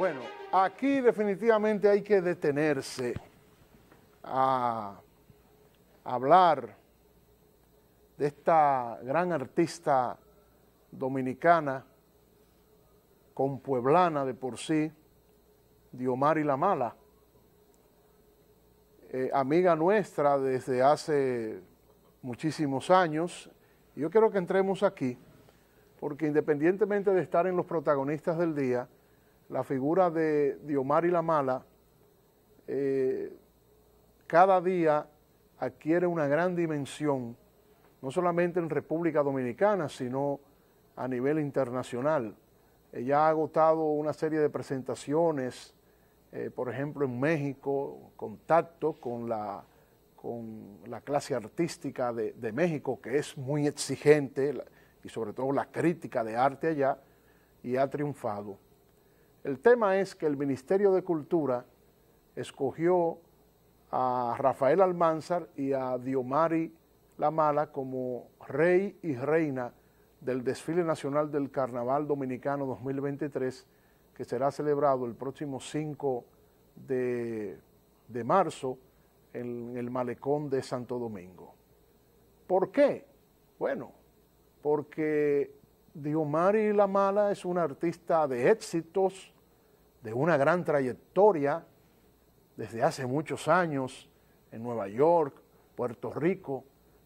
Bueno, aquí definitivamente hay que detenerse a hablar de esta gran artista dominicana, con pueblana de por sí, y La Mala, eh, amiga nuestra desde hace muchísimos años. Yo quiero que entremos aquí, porque independientemente de estar en los protagonistas del día, la figura de Diomar y la Mala eh, cada día adquiere una gran dimensión, no solamente en República Dominicana, sino a nivel internacional. Ella ha agotado una serie de presentaciones, eh, por ejemplo en México, contacto con la, con la clase artística de, México, que es muy exigente, y sobre todo la crítica de arte allá, y ha triunfado. El tema es que el Ministerio de Cultura escogió a Rafael Almanzar y a Diomari La Mala como rey y reina del desfile nacional del Carnaval Dominicano 2023, que será celebrado el próximo 5 de, de marzo en el malecón de Santo Domingo. ¿Por qué? Bueno, porque Diomari La Mala es una artista de éxitos, de una gran trayectoria desde hace muchos años en Nueva York, Puerto Rico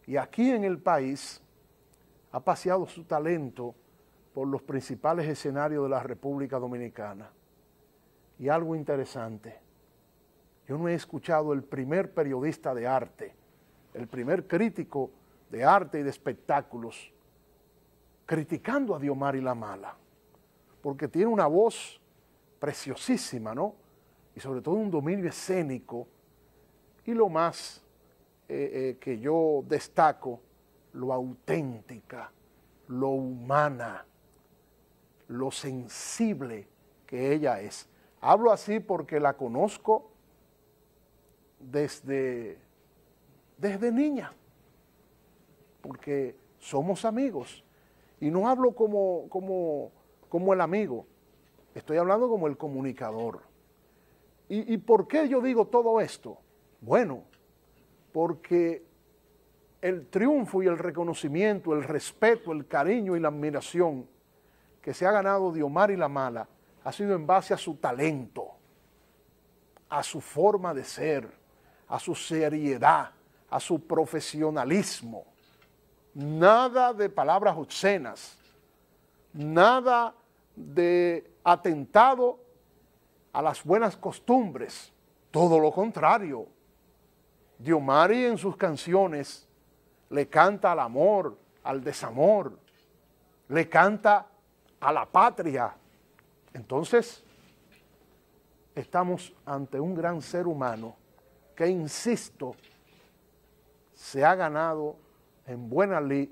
y aquí en el país ha paseado su talento por los principales escenarios de la República Dominicana. Y algo interesante, yo no he escuchado el primer periodista de arte, el primer crítico de arte y de espectáculos criticando a Diomar y la mala, porque tiene una voz preciosísima, ¿no? Y sobre todo un dominio escénico. Y lo más eh, eh, que yo destaco, lo auténtica, lo humana, lo sensible que ella es. Hablo así porque la conozco desde, desde niña, porque somos amigos y no hablo como, el amigo, estoy hablando como el comunicador. ¿Y, por qué yo digo todo esto? Bueno, porque el triunfo y el reconocimiento, el respeto, el cariño y la admiración que se ha ganado Diomar y la Mala ha sido en base a su talento, a su forma de ser, a su seriedad, a su profesionalismo nada de palabras obscenas, nada de atentado a las buenas costumbres, todo lo contrario. Diomari en sus canciones le canta al amor, al desamor, le canta a la patria. Entonces, estamos ante un gran ser humano que, insisto, se ha ganado en buena ley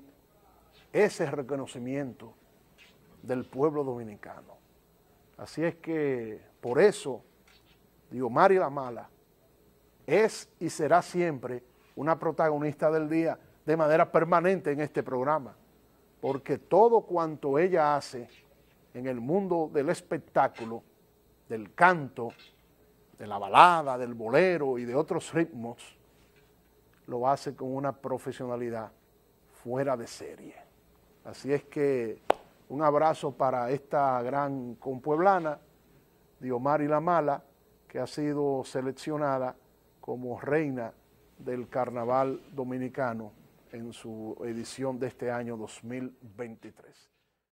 ese reconocimiento del pueblo dominicano. Así es que por eso, digo, María la Mala es y será siempre una protagonista del día de manera permanente en este programa, porque todo cuanto ella hace en el mundo del espectáculo, del canto, de la balada, del bolero y de otros ritmos, lo hace con una profesionalidad fuera de serie. Así es que un abrazo para esta gran compueblana, y La Mala, que ha sido seleccionada como reina del carnaval dominicano en su edición de este año 2023.